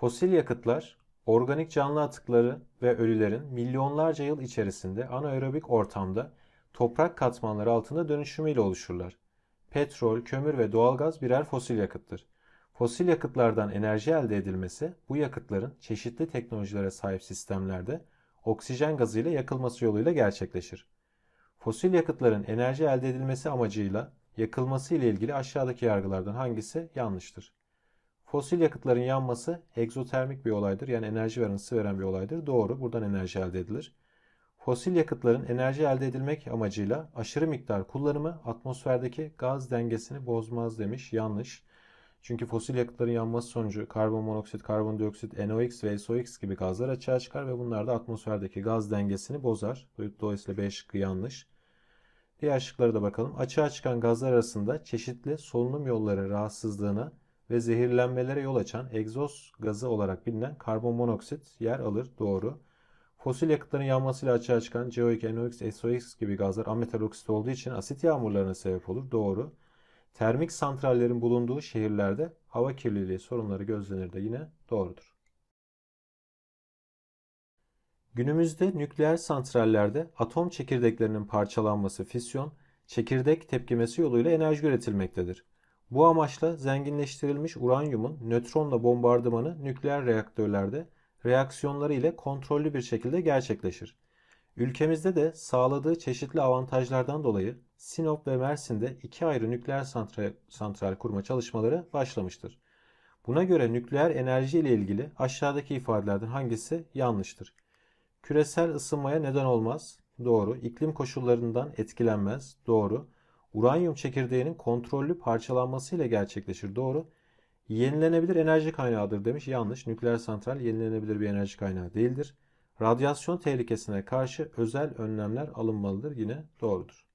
Fosil yakıtlar, organik canlı atıkları ve ölülerin milyonlarca yıl içerisinde anaerobik ortamda toprak katmanları altında dönüşümüyle oluşurlar. Petrol, kömür ve doğalgaz birer fosil yakıttır. Fosil yakıtlardan enerji elde edilmesi bu yakıtların çeşitli teknolojilere sahip sistemlerde oksijen gazıyla yakılması yoluyla gerçekleşir. Fosil yakıtların enerji elde edilmesi amacıyla yakılması ile ilgili aşağıdaki yargılardan hangisi yanlıştır? Fosil yakıtların yanması egzotermik bir olaydır. Yani enerji veren, ısı veren bir olaydır. Doğru. Buradan enerji elde edilir. Fosil yakıtların enerji elde edilmek amacıyla aşırı miktar kullanımı atmosferdeki gaz dengesini bozmaz demiş. Yanlış. Çünkü fosil yakıtların yanması sonucu karbon monoksit, karbondioksit, NOx ve SOx gibi gazlar açığa çıkar ve bunlar da atmosferdeki gaz dengesini bozar. Dolayısıyla B şıkkı yanlış. Diğer şıklara da bakalım. Açığa çıkan gazlar arasında çeşitli solunum yolları rahatsızlığına ve zehirlenmelere yol açan egzoz gazı olarak bilinen karbonmonoksit yer alır. Doğru. Fosil yakıtların yanmasıyla açığa çıkan CO2, NOx, SOx gibi gazlar ametal oksit olduğu için asit yağmurlarına sebep olur. Doğru. Termik santrallerin bulunduğu şehirlerde hava kirliliği sorunları gözlenir de yine doğrudur. Günümüzde nükleer santrallerde atom çekirdeklerinin parçalanması, fisyon, çekirdek tepkimesi yoluyla enerji üretilmektedir. Bu amaçla zenginleştirilmiş uranyumun nötronla bombardımanı nükleer reaktörlerde reaksiyonları ile kontrollü bir şekilde gerçekleşir. Ülkemizde de sağladığı çeşitli avantajlardan dolayı Sinop ve Mersin'de iki ayrı nükleer santral, santral kurma çalışmaları başlamıştır. Buna göre nükleer enerji ile ilgili aşağıdaki ifadelerden hangisi yanlıştır? Küresel ısınmaya neden olmaz. Doğru. İklim koşullarından etkilenmez. Doğru uranyum çekirdeğinin kontrollü parçalanmasıyla gerçekleşir. Doğru. Yenilenebilir enerji kaynağıdır demiş. Yanlış. Nükleer santral yenilenebilir bir enerji kaynağı değildir. Radyasyon tehlikesine karşı özel önlemler alınmalıdır. Yine doğrudur.